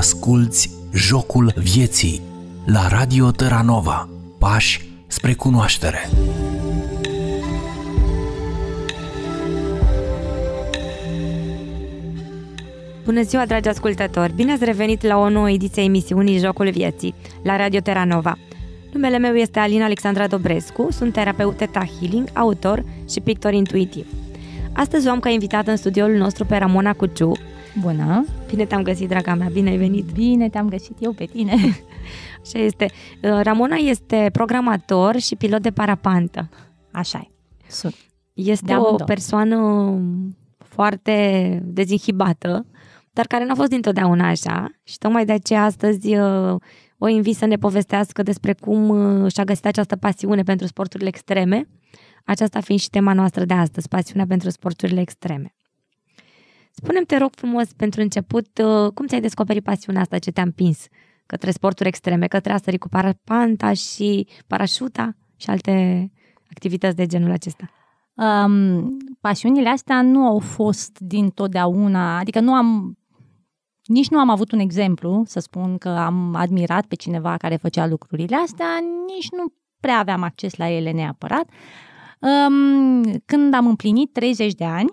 Asculți Jocul Vieții la Radio Terranova. Pași spre cunoaștere. Bună ziua, dragi ascultători! Bine ați revenit la o nouă ediție a emisiunii Jocul Vieții la Radio Terranova. Numele meu este Alina Alexandra Dobrescu, sunt terapeut Teta Healing, autor și pictor intuitiv. Astăzi o am ca invitat în studioul nostru pe Ramona Cuciu. Bună! Bine te-am găsit, draga mea, bine ai venit! Bine te-am găsit eu pe tine! Așa este. Uh, Ramona este programator și pilot de parapantă. Așa e. Sunt. Este de o persoană foarte dezinhibată, dar care n-a fost dintotdeauna așa și tocmai de aceea astăzi uh, o invit să ne povestească despre cum uh, și-a găsit această pasiune pentru sporturile extreme, aceasta fiind și tema noastră de astăzi, pasiunea pentru sporturile extreme. Spune-mi, te rog frumos, pentru început, uh, cum ți-ai descoperit pasiunea asta ce te-a împins către sporturi extreme, către asta cu parapanta și parașuta și alte activități de genul acesta? Um, pasiunile astea nu au fost din totdeauna, adică nu am nici nu am avut un exemplu să spun că am admirat pe cineva care făcea lucrurile astea, nici nu prea aveam acces la ele neapărat. Um, când am împlinit 30 de ani,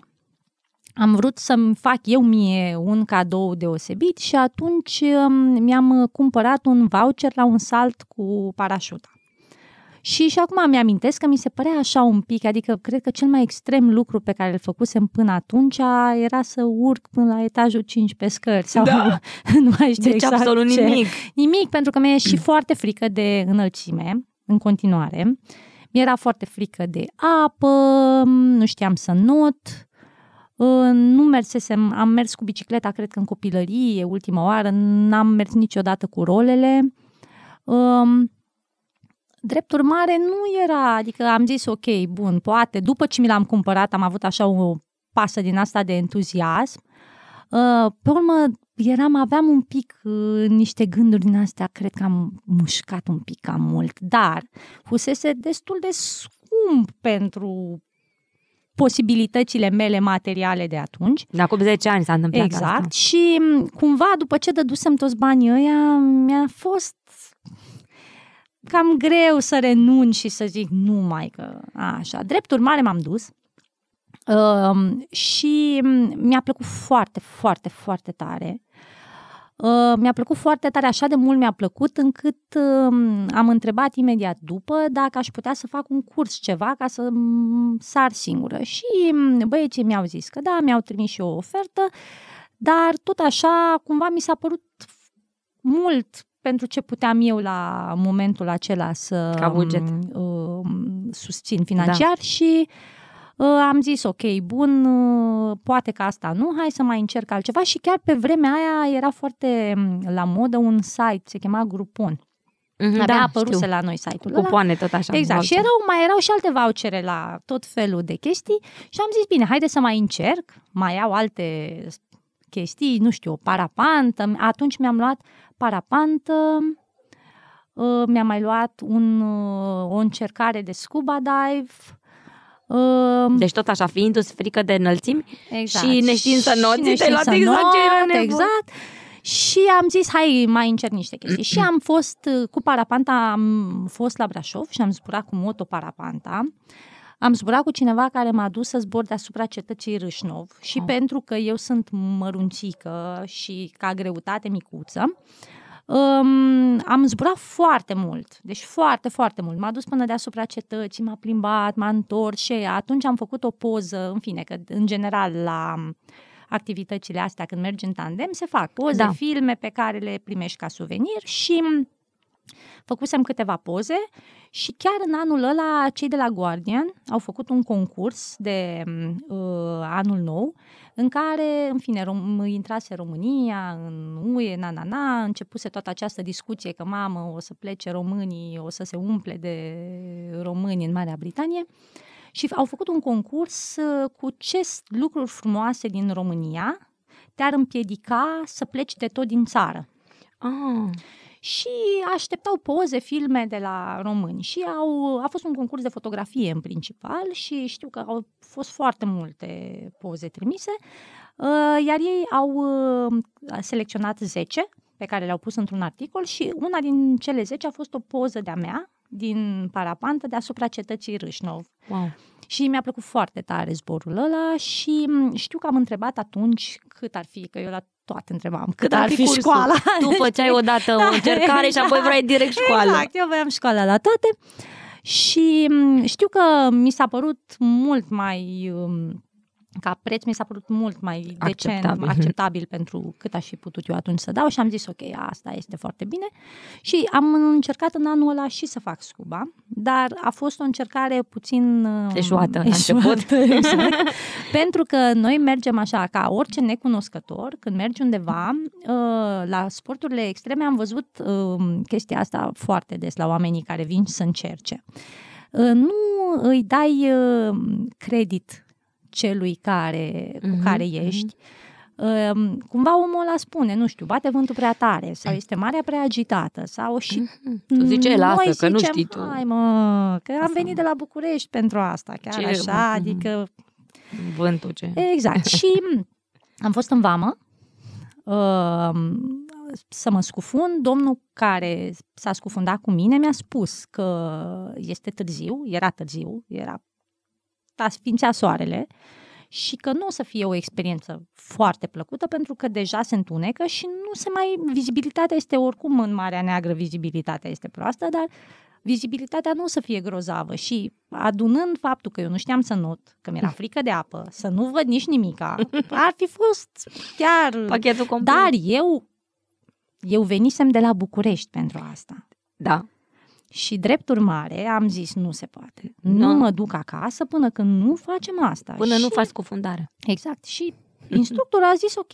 am vrut să-mi fac eu mie un cadou deosebit și atunci um, mi-am cumpărat un voucher la un salt cu parașuta. Și și acum mi amintesc că mi se părea așa un pic, adică cred că cel mai extrem lucru pe care îl făcusem până atunci era să urc până la etajul 5 pe scări sau da. nu mai știu deci exact absolut ce. nimic. Nimic, pentru că mi-e și foarte frică de înălțime în continuare. Mi-era foarte frică de apă, nu știam să not, nu mersesem, am mers cu bicicleta, cred că în copilărie, ultima oară, n-am mers niciodată cu rolele. Drept urmare, nu era, adică am zis, ok, bun, poate, după ce mi l-am cumpărat, am avut așa o pasă din asta de entuziasm. Ă, pe urmă, eram, aveam un pic ă, niște gânduri din astea, cred că am mușcat un pic cam mult, dar fusese destul de scump pentru posibilitățile mele materiale de atunci. De acum 10 ani s-a întâmplat Exact. Asta. Și cumva după ce dădusem toți banii ăia, mi-a fost cam greu să renunț și să zic nu mai că așa. Drept urmare m-am dus uh, și mi-a plăcut foarte, foarte, foarte tare Uh, mi-a plăcut foarte tare, așa de mult mi-a plăcut, încât uh, am întrebat imediat după dacă aș putea să fac un curs ceva ca să sar singură. Și um, băieții mi-au zis că da, mi-au trimis și o ofertă, dar tot așa cumva mi s-a părut mult pentru ce puteam eu la momentul acela să Ca Uh, susțin financiar da. și uh, Ă, am zis ok, bun, ă, poate că asta nu, hai să mai încerc altceva și chiar pe vremea aia era foarte mm, la modă un site, se chema Groupon. Mm-hmm, da, apăruse știu. la noi site-ul Cu copoane tot așa. Exact. Și erau, mai erau și alte vouchere la tot felul de chestii și am zis, bine, haide să mai încerc, mai au alte chestii, nu știu, o parapantă. Atunci mi-am luat parapantă, ă, mi-am mai luat un, o încercare de scuba dive, deci tot așa, fiindu-ți frică de înălțimi exact. și neștiință să te-ai luat exact ce era Exact. Și am zis, hai, mai încerc niște chestii. și am fost uh, cu parapanta, am fost la Brașov și am zburat cu moto parapanta. Am zburat cu cineva care m-a dus să zbor deasupra cetății Râșnov și oh. pentru că eu sunt mărunțică și ca greutate micuță, uh, um, am zburat foarte mult, deci foarte, foarte mult. M-a dus până deasupra cetății, m-a plimbat, m-a întors și atunci am făcut o poză, în fine, că în general la activitățile astea când mergi în tandem se fac poze, da. filme pe care le primești ca suvenir și făcusem câteva poze și chiar în anul ăla cei de la Guardian au făcut un concurs de uh, anul nou în care, în fine, rom- intrase România în UE, na, na, na, începuse toată această discuție că, mamă, o să plece românii, o să se umple de români în Marea Britanie. Și au făcut un concurs uh, cu ce lucruri frumoase din România te-ar împiedica să pleci de tot din țară. Ah și așteptau poze, filme de la români și au, a fost un concurs de fotografie în principal și știu că au fost foarte multe poze trimise, uh, iar ei au uh, selecționat 10 pe care le-au pus într-un articol și una din cele 10 a fost o poză de-a mea din parapantă deasupra cetății Râșnov. Wow. Și mi-a plăcut foarte tare zborul ăla și mm, știu că am întrebat atunci cât ar fi, că eu la toate întrebam. Cât ar fi cursul? școala? Tu făceai odată da, o încercare și apoi vrei direct exact, școală. Exact, eu voiam școala la toate. Și mm, știu că mi s-a părut mult mai um, ca preț mi s-a părut mult mai acceptabil. decent, mhm. acceptabil pentru cât aș fi putut eu atunci să dau și am zis ok, asta este foarte bine și am încercat în anul ăla și să fac scuba, dar a fost o încercare puțin eșuată, um, eșuată la început. Exact, pentru că noi mergem așa, ca orice necunoscător, când mergi undeva, uh, la sporturile extreme am văzut um, chestia asta foarte des la oamenii care vin să încerce. Uh, nu îi dai uh, credit celui care, mm-hmm. cu mhm, care mhm. ești. Mm-hmm. Cumva omul ăla spune, nu știu, bate vântul prea tare sau este marea prea agitată sau și... Mm-hmm. Tu zice, lasă, zicem, că nu știi tu. Hai mă, că am venit de la București pentru asta, chiar Ce așa, mm-hmm. adică... Vântul ce... Exact. și am fost în vamă, uh, să mă scufund, domnul care s-a scufundat cu mine mi-a spus că este târziu, era târziu, era a sfințea soarele și că nu o să fie o experiență foarte plăcută pentru că deja se întunecă și nu se mai, vizibilitatea este oricum în Marea Neagră, vizibilitatea este proastă, dar vizibilitatea nu o să fie grozavă și adunând faptul că eu nu știam să not, că mi-era frică de apă, să nu văd nici nimica, ar fi fost chiar... Pachetul complet. Dar eu, eu venisem de la București pentru asta. Da. Și drept urmare am zis, nu se poate. Nu, nu da. mă duc acasă până când nu facem asta. Până și... nu faci cufundare. Exact. Și instructorul a zis, ok,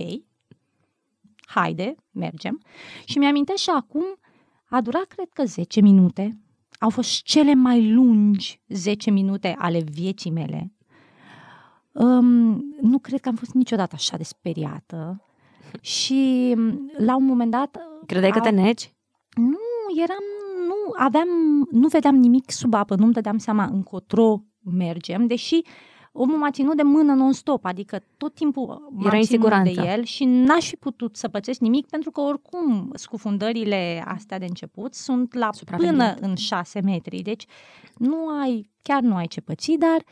haide, mergem. Și mi am și acum, a durat, cred că, 10 minute. Au fost cele mai lungi 10 minute ale vieții mele. Um, nu cred că am fost niciodată așa de speriată. Și la un moment dat... Credeai a... că te negi? Nu, eram nu aveam, nu vedeam nimic sub apă, nu-mi dădeam seama încotro mergem, deși omul m-a ținut de mână non-stop, adică tot timpul m-am Era ținut de el și n-aș fi putut să pățesc nimic pentru că oricum scufundările astea de început sunt la până în 6 metri, deci nu ai, chiar nu ai ce păți, dar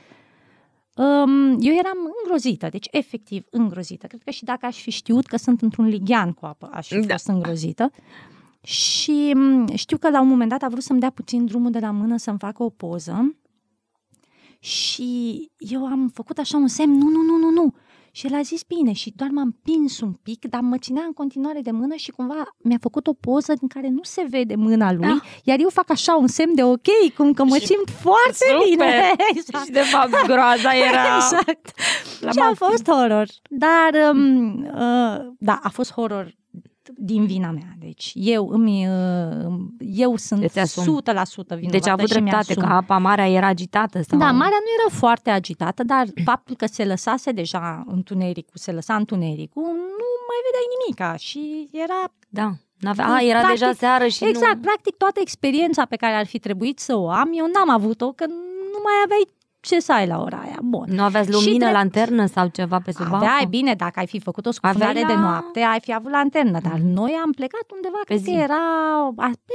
um, eu eram îngrozită, deci efectiv îngrozită. Cred că și dacă aș fi știut că sunt într-un lighean cu apă, aș fi da. fost îngrozită și mm, știu că la un moment dat a vrut să-mi dea puțin drumul de la mână să-mi facă o poză și eu am făcut așa un semn, nu, nu, nu, nu, nu. Și el a zis bine și doar m-am pins un pic, dar mă ținea în continuare de mână și cumva mi-a făcut o poză din care nu se vede mâna lui, ah. iar eu fac așa un semn de ok, cum că mă simt foarte super. bine. Exact. Și de exact. fapt groaza era... Exact. La și a fost horror, dar um, uh, da, a fost horror din vina mea. Deci eu îmi, uh, eu sunt deci 100% vinovată Deci a avut dreptate că apa marea era agitată? Sau... Da, marea nu era foarte agitată, dar faptul că se lăsase deja întunericul, se lăsa întunericul, nu mai vedeai nimica și era... Da. N-avea, a, era practic, deja seară și Exact, nu... practic toată experiența pe care ar fi trebuit să o am, eu n-am avut-o, că nu mai aveai ce să ai la ora aia? Bun. Nu aveți lumină, drept... lanternă sau ceva pe sub Aveai, apă? bine, dacă ai fi făcut o scufundare la... de noapte, ai fi avut lanternă, dar mm. noi am plecat undeva, pe că era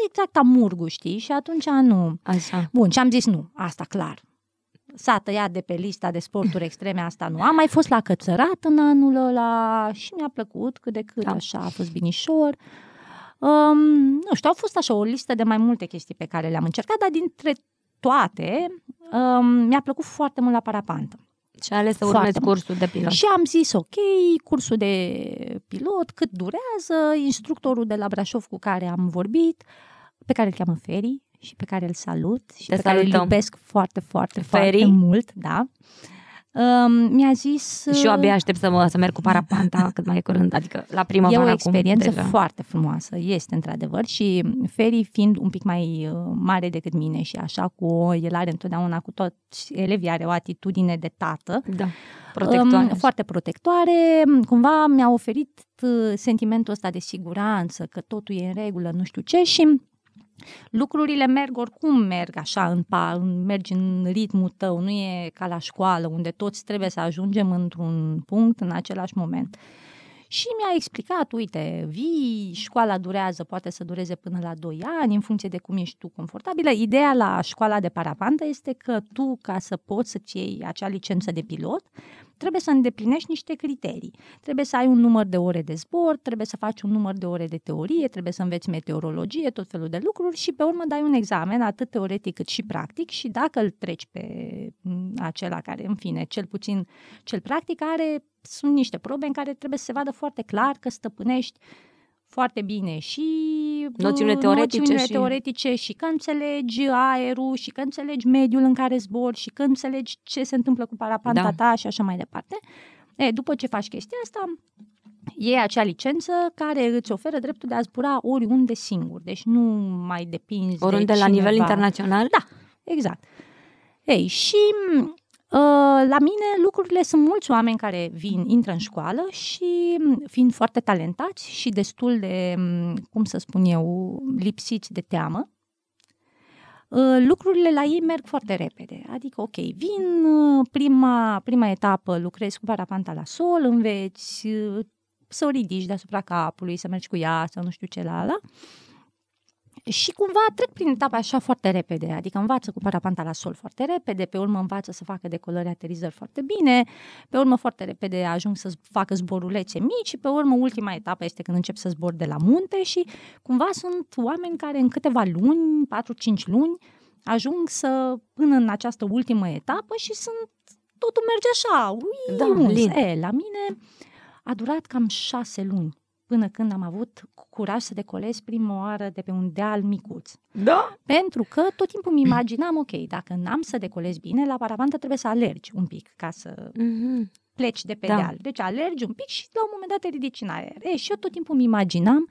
exact amurgu, știi? Și atunci nu. Așa. Bun, și am zis nu, asta clar s-a tăiat de pe lista de sporturi extreme, asta nu. Am mai fost la cățărat în anul ăla și mi-a plăcut cât de cât, da. așa, a fost binișor. Um, nu știu, au fost așa o listă de mai multe chestii pe care le-am încercat, dar dintre toate, um, mi-a plăcut foarte mult la parapantă. Și a ales să urmezi Foarte cursul de pilot. Și am zis, ok, cursul de pilot, cât durează, instructorul de la Brașov cu care am vorbit, pe care îl cheamă Ferii și pe care îl salut și Te pe salutăm. care îl iubesc foarte, foarte, Ferii. foarte mult, da. Uh, Um, mi-a zis... Și eu abia uh, aștept să, mă, să merg cu parapanta cât mai curând, adică la primăvară. E o experiență acum, foarte frumoasă, este într-adevăr și Ferii fiind un pic mai uh, mare decât mine și așa cu el are întotdeauna cu toți elevii are o atitudine de tată. Da, protectoare. Um, foarte protectoare. Cumva mi-a oferit uh, sentimentul ăsta de siguranță, că totul e în regulă, nu știu ce și lucrurile merg oricum merg așa în pa, mergi în ritmul tău, nu e ca la școală unde toți trebuie să ajungem într-un punct în același moment. Și mi-a explicat, uite, vii, școala durează, poate să dureze până la 2 ani, în funcție de cum ești tu confortabilă. Ideea la școala de parapantă este că tu, ca să poți să-ți iei acea licență de pilot, trebuie să îndeplinești niște criterii. Trebuie să ai un număr de ore de zbor, trebuie să faci un număr de ore de teorie, trebuie să înveți meteorologie, tot felul de lucruri și pe urmă dai un examen atât teoretic cât și practic și dacă îl treci pe acela care, în fine, cel puțin cel practic are, sunt niște probe în care trebuie să se vadă foarte clar că stăpânești foarte bine și noțiunile uh, teoretice, noțiunile și... teoretice și că înțelegi aerul și că înțelegi mediul în care zbori și că înțelegi ce se întâmplă cu parapanta da. ta și așa mai departe. E, după ce faci chestia asta, e acea licență care îți oferă dreptul de a zbura oriunde singur, deci nu mai depinzi oriunde de la nivel internațional? Da, exact. Ei, și Ă, la mine lucrurile sunt mulți oameni care vin, intră în școală și fiind foarte talentați și destul de, cum să spun eu, lipsiți de teamă, ă, lucrurile la ei merg foarte repede. Adică, ok, vin, ă, prima, prima etapă lucrezi cu parapanta la sol, înveți să o ridici deasupra capului, să mergi cu ea, să nu știu ce la ala și cumva trec prin etape așa foarte repede, adică învață cu parapanta la sol foarte repede, pe urmă învață să facă decolări aterizări foarte bine, pe urmă foarte repede ajung să facă zborulețe mici și pe urmă ultima etapă este când încep să zbor de la munte și cumva sunt oameni care în câteva luni, 4-5 luni, ajung să până în această ultimă etapă și sunt totul merge așa, ui, da, E, la mine a durat cam șase luni până când am avut curaj să decolez prima oară de pe un deal micuț. Da? Pentru că tot timpul îmi imaginam, ok, dacă n-am să decolez bine, la paravantă trebuie să alergi un pic ca să mm-hmm. pleci de pe da. deal. Deci alergi un pic și la un moment dat te ridici în aer. E, și eu tot timpul îmi imaginam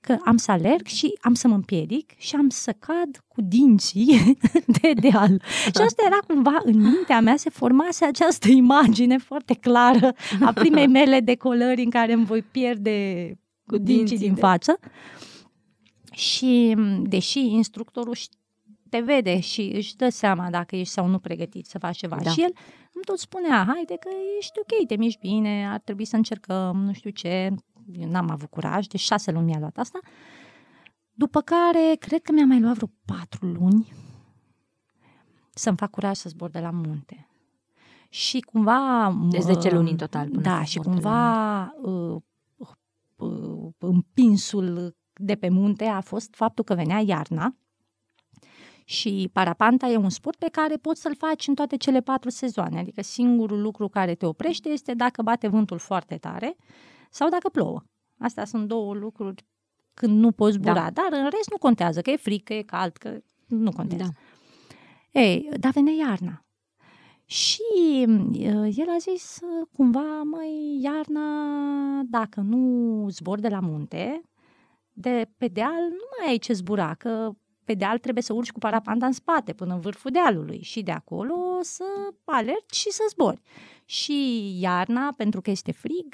că am să alerg și am să mă împiedic și am să cad cu dinții de deal. Și asta era cumva în mintea mea, se formase această imagine foarte clară a primei mele decolări în care îmi voi pierde cu dinții din față. Și deși instructorul te vede și își dă seama dacă ești sau nu pregătit să faci ceva. Da. Și el îmi tot spunea, haide că ești ok, te miști bine, ar trebui să încercăm, nu știu ce, eu n-am avut curaj, de șase luni mi-a luat asta. După care, cred că mi-a mai luat vreo patru luni să-mi fac curaj să zbor de la munte. Și cumva... De 10 uh, luni în total. Până da, și cumva uh, uh, uh, împinsul de pe munte a fost faptul că venea iarna și parapanta e un sport pe care poți să-l faci în toate cele patru sezoane. Adică singurul lucru care te oprește este dacă bate vântul foarte tare sau dacă plouă. Astea sunt două lucruri când nu poți zbura, da. dar în rest nu contează, că e frică, că e cald, că nu contează. Da. Ei, dar vine iarna. Și uh, el a zis, uh, cumva, mai iarna, dacă nu zbor de la munte, de pe deal nu mai ai ce zbura, că pe deal trebuie să urci cu parapanta în spate până în vârful dealului și de acolo să alergi și să zbori. Și iarna, pentru că este frig,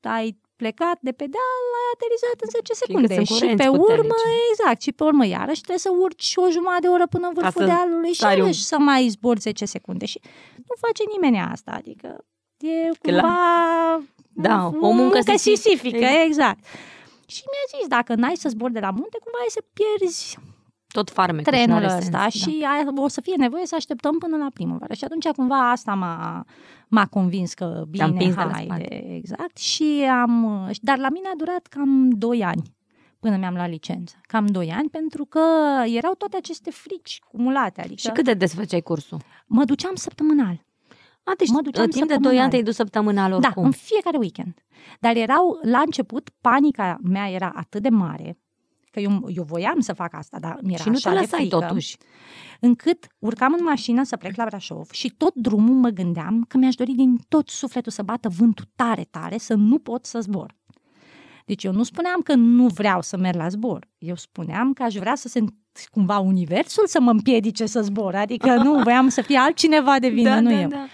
ai plecat de deal, ai aterizat în 10 secunde. Fiindcă și pe urmă, puternici. exact, și pe urmă iarăși trebuie să urci o jumătate de oră până în vârful dealului și iarăși un... să mai zbori 10 secunde. Și nu face nimeni asta, adică e cumva... La... Da, da, o muncă, muncă sisifică, exact. exact. Și mi-a zis, dacă n-ai să zbori de la munte, cumva ai să pierzi tot farmecul trenul și sens, da. și a, o să fie nevoie să așteptăm până la primăvară. Și atunci cumva asta m-a, m-a convins că bine, haide, exact. Și am, dar la mine a durat cam 2 ani până mi-am luat licență. Cam 2 ani, pentru că erau toate aceste frici cumulate. Adică și cât de des făceai cursul? Mă duceam săptămânal. A, deci mă duceam timp de 2 ani te-ai dus săptămânal da, oricum. Da, în fiecare weekend. Dar erau, la început, panica mea era atât de mare că eu, eu voiam să fac asta, dar mi-era Și nu te lăsai frică, totuși. Încât urcam în mașină să plec la Brașov și tot drumul mă gândeam că mi-aș dori din tot sufletul să bată vântul tare, tare, să nu pot să zbor. Deci eu nu spuneam că nu vreau să merg la zbor. Eu spuneam că aș vrea să se cumva universul să mă împiedice să zbor. Adică nu, voiam să fie altcineva de vină, da, nu da, eu. Da.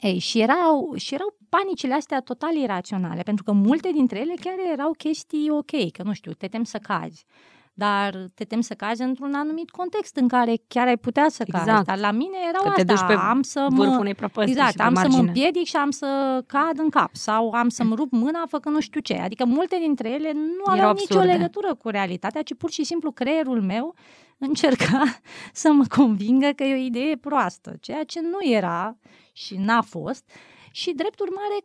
Ei, și erau, și erau panicile astea total iraționale, pentru că multe dintre ele chiar erau chestii ok, că nu știu, te tem să cazi, dar te tem să cazi într-un anumit context în care chiar ai putea să exact. Dar la mine erau că asta, te duci pe am să mă, unei exact, am să mă împiedic și am să cad în cap sau am să-mi rup mâna făcând nu știu ce. Adică multe dintre ele nu erau aveau absurde. nicio legătură cu realitatea, ci pur și simplu creierul meu încerca să mă convingă că e o idee proastă, ceea ce nu era și n-a fost. Și drept urmare,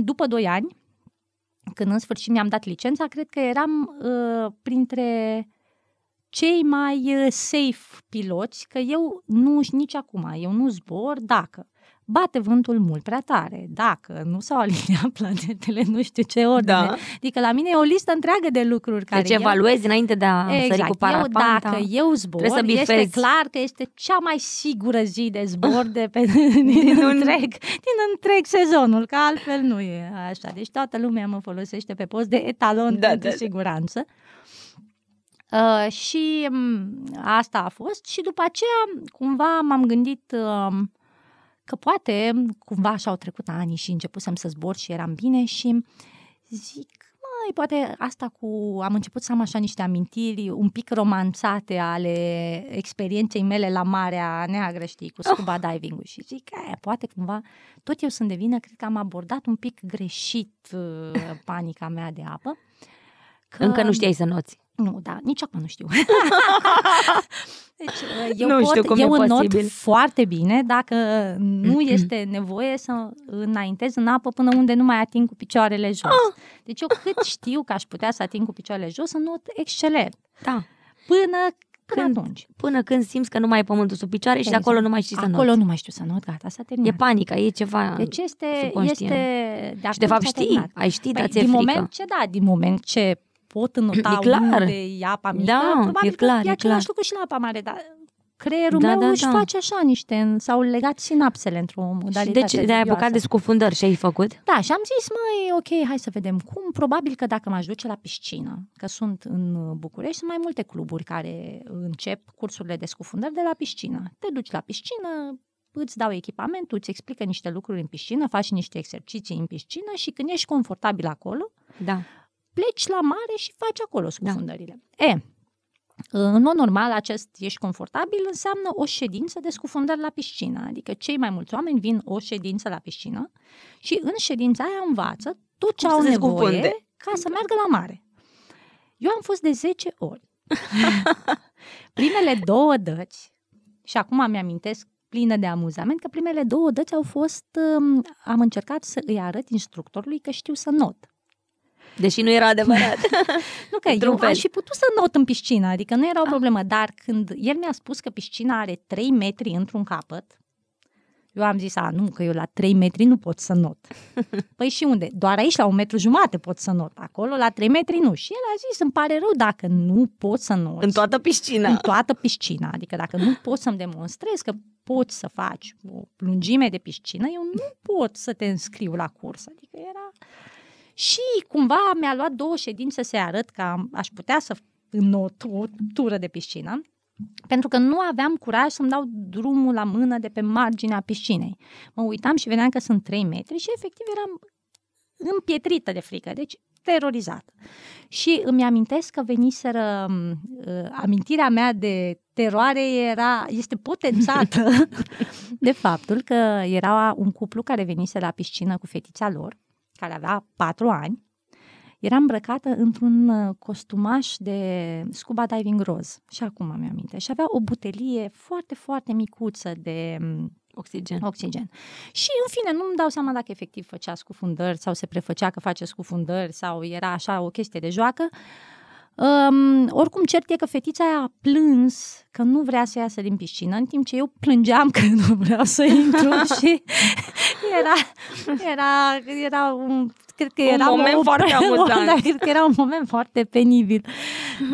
după 2 ani, când în sfârșit mi-am dat licența, cred că eram ă, printre cei mai ă, safe piloți, că eu nu nici acum, eu nu zbor dacă bate vântul mult prea tare, dacă nu s-au aliniat planetele, nu știu ce ordine. Da. Adică la mine e o listă întreagă de lucruri care Deci eu... înainte de a exact, sări cu exact. parapanta. Eu, dacă eu zbor, să este clar că este cea mai sigură zi de zbor de pe, din, din, întreg, din întreg sezonul, că altfel nu e așa. Deci toată lumea mă folosește pe post de etalon da, de da, da, siguranță. Uh, și um, asta a fost și după aceea cumva m-am gândit uh, că poate cumva așa au trecut ani și începusem să zbor și eram bine și zic, mai poate asta cu... Am început să am așa niște amintiri un pic romanțate ale experienței mele la Marea Neagră, știi, cu scuba oh. diving și zic, e, poate cumva tot eu sunt de vină, cred că am abordat un pic greșit uh, panica mea de apă. Că... Încă nu știai să noți. Nu, da, nici acum nu știu. Deci, uh, eu, nu pot, știu cum eu e not foarte bine dacă uh, nu mm-hmm. este nevoie să înaintez în apă până unde nu mai ating cu picioarele jos. Ah. Deci eu cât știu că aș putea să ating cu picioarele jos, să not excelent. Da. Până Până când, atunci. Până când simți că nu mai e pământul sub picioare exact. și de exact. acolo nu mai știi să Acolo not. nu mai știu să not, gata, s-a terminat. E panica, e ceva Deci este, este de și de fapt știi, ai ști, păi, dar ți-e din frică. moment ce, da, din moment ce pot înnota e clar. unde e apa mică, da, probabil e clar, că e același clar. lucru și la apa mare, dar creierul da, meu da, își da. face așa niște, s-au legat sinapsele într-o modalitate. Și deci de ai apucat de scufundări și ai făcut? Da, și am zis, măi, ok, hai să vedem cum. Probabil că dacă m-aș duce la piscină, că sunt în București, sunt mai multe cluburi care încep cursurile de scufundări de la piscină. Te duci la piscină, îți dau echipamentul, îți explică niște lucruri în piscină, faci niște exerciții în piscină și când ești confortabil acolo, da pleci la mare și faci acolo scufundările. Da. E, în mod normal, acest ești confortabil înseamnă o ședință de scufundări la piscină, adică cei mai mulți oameni vin o ședință la piscină și în ședința aia învață tot ce Cum au nevoie ca să meargă la mare. Eu am fost de 10 ori. primele două dăți, și acum mi-amintesc plină de amuzament, că primele două dăți au fost, am încercat să îi arăt instructorului că știu să not. Deși nu era adevărat. nu că eu fel. am și putut să not în piscină, adică nu era o ah. problemă, ah. dar când el mi-a spus că piscina are 3 metri într-un capăt, eu am zis, a, nu, că eu la 3 metri nu pot să not. Păi și unde? Doar aici, la un metru jumate pot să not. Acolo, la 3 metri nu. Și el a zis, îmi pare rău dacă nu pot să not. În toată piscina. În toată piscina. Adică dacă nu pot să-mi demonstrez că poți să faci o lungime de piscină, eu nu pot să te înscriu la curs. Adică era... Și cumva mi-a luat două ședințe să arăt că aș putea să în o tură de piscină, pentru că nu aveam curaj să-mi dau drumul la mână de pe marginea piscinei. Mă uitam și vedeam că sunt 3 metri și efectiv eram împietrită de frică, deci terorizată. Și îmi amintesc că veniseră, uh, amintirea mea de teroare era, este potențată de faptul că era un cuplu care venise la piscină cu fetița lor care avea patru ani, era îmbrăcată într-un uh, costumaș de scuba diving roz, și acum mi aminte, și avea o butelie foarte, foarte micuță de mm, Oxigen. Oxigen. Și, în fine, nu-mi dau seama dacă efectiv făcea scufundări sau se prefăcea că face scufundări sau era așa o chestie de joacă. Uh, Um, oricum, cert e că fetița a plâns că nu vrea să iasă din piscină, în timp ce eu plângeam că nu vreau să intru și era, era, era un cred că era un moment un, foarte amuzant. Da, cred că era un moment foarte penibil.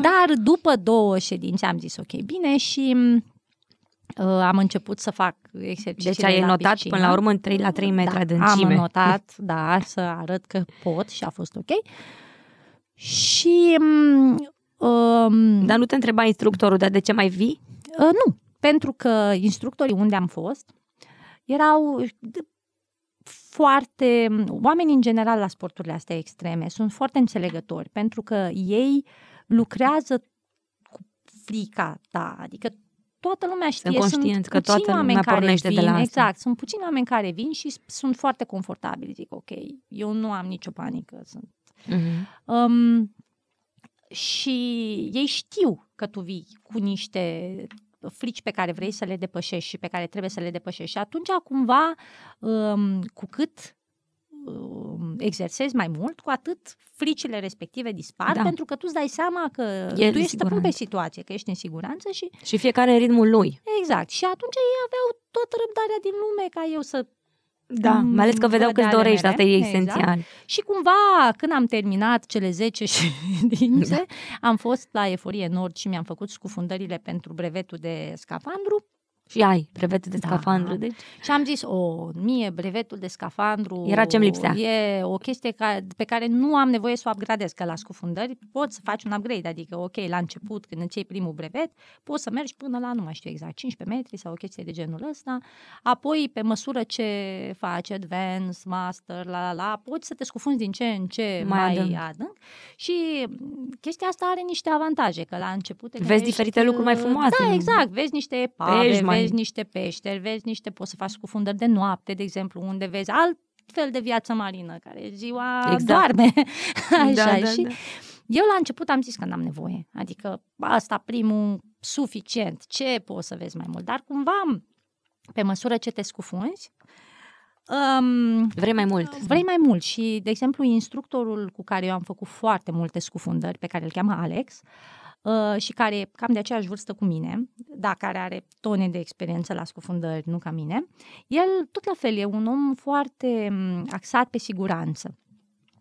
Dar după două ședințe am zis ok, bine și uh, am început să fac exerciții. Deci ai notat piscină. până la urmă în 3 la 3 metri da, adâncime. Am notat, da, să arăt că pot și a fost ok. Și... Mm, um, Dar nu te întreba instructorul, dar de ce mai vii? Uh, nu, pentru că instructorii unde am fost erau uh, foarte... Oamenii în general la sporturile astea extreme sunt foarte înțelegători pentru că ei lucrează cu frica ta, adică toată lumea știe, sunt, sunt că toată oameni lumea care vin, de la asta. exact, sunt puțini oameni care vin și sunt foarte confortabili, zic ok, eu nu am nicio panică, sunt Mm-hmm. Um, și ei știu că tu vii cu niște frici pe care vrei să le depășești și pe care trebuie să le depășești. Și atunci, cumva, um, cu cât um, exersezi mai mult, cu atât fricile respective dispar, da. pentru că tu îți dai seama că e tu ești stăpân pe situație, că ești în siguranță și... Și fiecare în ritmul lui. Exact. Și atunci ei aveau toată răbdarea din lume ca eu să da, mm, mai ales că vedeau că îți dorești, asta e exact. esențial. Și cumva, când am terminat cele 10 ședințe, da. am fost la Eforie Nord și mi-am făcut scufundările pentru brevetul de scafandru și ai brevetul de da. scafandru. Deci... Și am zis, o, mie brevetul de scafandru Era ce lipsea. e o chestie ca, pe care nu am nevoie să o upgradez, că la scufundări poți să faci un upgrade, adică, ok, la început, când îți iei primul brevet, poți să mergi până la, nu mai știu exact, 15 metri sau o chestie de genul ăsta, apoi, pe măsură ce faci advanced, master, la la la, poți să te scufunzi din ce în ce mai, mai adânc. adânc. Și mm, chestia asta are niște avantaje, că la început... Vezi diferite lucruri mai frumoase. Da, exact, vezi niște epave, mai vezi niște peșteri, vezi niște, poți să faci scufundări de noapte, de exemplu, unde vezi alt fel de viață marină, care ziua exact. doarme. Da, Așa, da, da, și da. eu la început am zis că n-am nevoie. Adică asta primul suficient, ce poți să vezi mai mult, dar cumva pe măsură ce te scufunzi, Um, vrei mai mult. Da, vrei mai mult și, de exemplu, instructorul cu care eu am făcut foarte multe scufundări, pe care îl cheamă Alex, uh, Uh, și care e cam de aceeași vârstă cu mine, da, care are tone de experiență la scufundări, nu ca mine, el tot la fel e un om foarte mm, axat pe siguranță.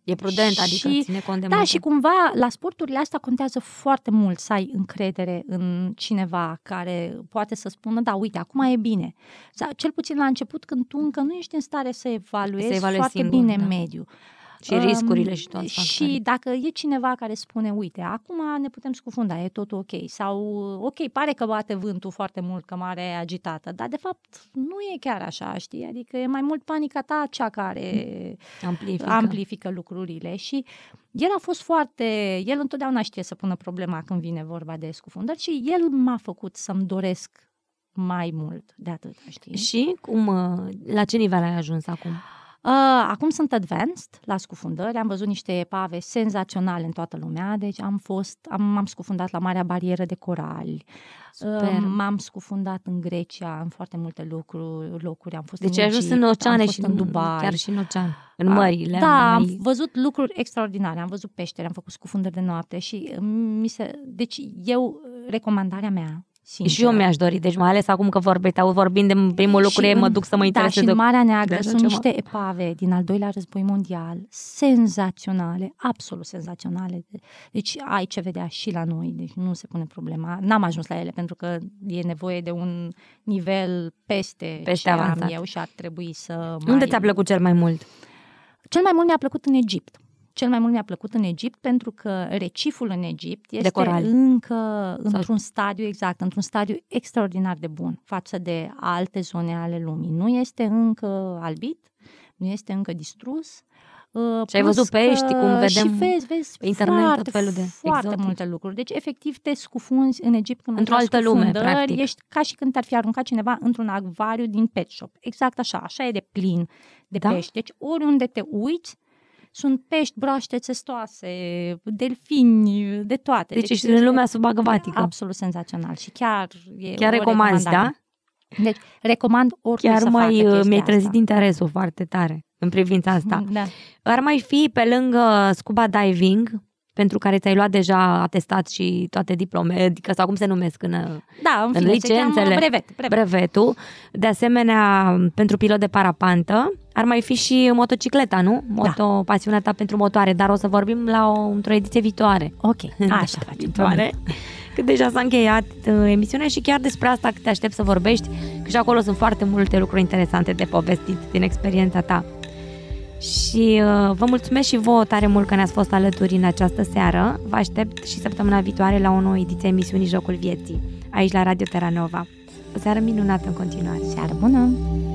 E prudent, și, adică ține cont de Da, multe. și cumva la sporturile astea contează foarte mult să ai încredere în cineva care poate să spună, da, uite, acum e bine. Sau cel puțin la început când tu încă nu ești în stare să evaluezi, să evaluezi foarte singur, bine da. mediul. Și um, riscurile și tot. Și dacă e cineva care spune, uite, acum ne putem scufunda, e tot ok. Sau, ok, pare că bate vântul foarte mult, că mare e agitată, dar de fapt nu e chiar așa, știi? Adică e mai mult panica ta cea care amplifică, amplifică lucrurile și el a fost foarte, el întotdeauna știe să pună problema când vine vorba de scufundări și el m-a făcut să-mi doresc mai mult de atât, știi? Și cum, la ce nivel ai ajuns acum? Uh, acum sunt advanced la scufundări, am văzut niște epave senzaționale în toată lumea, deci am fost, am, m-am scufundat la Marea Barieră de Corali, Super. Uh, m-am scufundat în Grecia, în foarte multe lucruri, locuri, am fost deci în Deci ai ajuns în oceane și în Dubai. Chiar și în ocean, în uh, mările. Da, am văzut lucruri extraordinare, am văzut peștere, am făcut scufundări de noapte și mi se... Deci eu, recomandarea mea Sincer. Și eu mi-aș dori, deci mai ales acum că vorbeți, au vorbind de primul lucru, în, mă duc să mă da, interesez. Da, și în Marea Neagră de sunt niște epave din al doilea război mondial, senzaționale, absolut senzaționale. Deci ai ce vedea și la noi, deci nu se pune problema. N-am ajuns la ele pentru că e nevoie de un nivel peste, peste ce avansat. am eu și ar trebui să mai... Unde ți-a plăcut cel mai mult? Cel mai mult mi-a plăcut în Egipt. Cel mai mult mi-a plăcut în Egipt pentru că reciful în Egipt este Decoral. încă într-un stadiu exact, într-un stadiu extraordinar de bun față de alte zone ale lumii. Nu este încă albit, nu este încă distrus, uh, și ai văzut pești, cum vedem și vezi, vezi internet, foarte, tot felul de foarte exotic. multe lucruri. Deci, efectiv, te scufunzi în Egipt când într-o altă lume, practic. Ești ca și când te-ar fi aruncat cineva într-un acvariu din pet shop. Exact așa, așa e de plin de da? pești. Deci, oriunde te uiți, sunt pești, broaște țestoase, delfini, de toate. Deci, deci ești în lumea subacvatică. Absolut senzațional și chiar e Chiar recomand, da? Deci recomand oricum Chiar să mai facă uh, mi-ai trezit interesul foarte tare în privința asta. Da. Ar mai fi pe lângă scuba diving, pentru care ți-ai luat deja atestat și toate diplome, adică sau cum se numesc în, da, în, în fine, licențele, brevet, brevet. brevetul. De asemenea, pentru pilot de parapantă, ar mai fi și motocicleta, nu? Da. Moto, da. Pasiunea ta pentru motoare, dar o să vorbim la o, într-o ediție viitoare. Ok, așa facem. Viitoare. Că deja s-a încheiat uh, emisiunea și chiar despre asta te aștept să vorbești, că și acolo sunt foarte multe lucruri interesante de povestit din experiența ta. Și uh, vă mulțumesc și vouă tare mult că ne-ați fost alături în această seară. Vă aștept și săptămâna viitoare la o nouă ediție a emisiunii Jocul Vieții, aici la Radio Terra Nova. O seară minunată în continuare. Seară bună!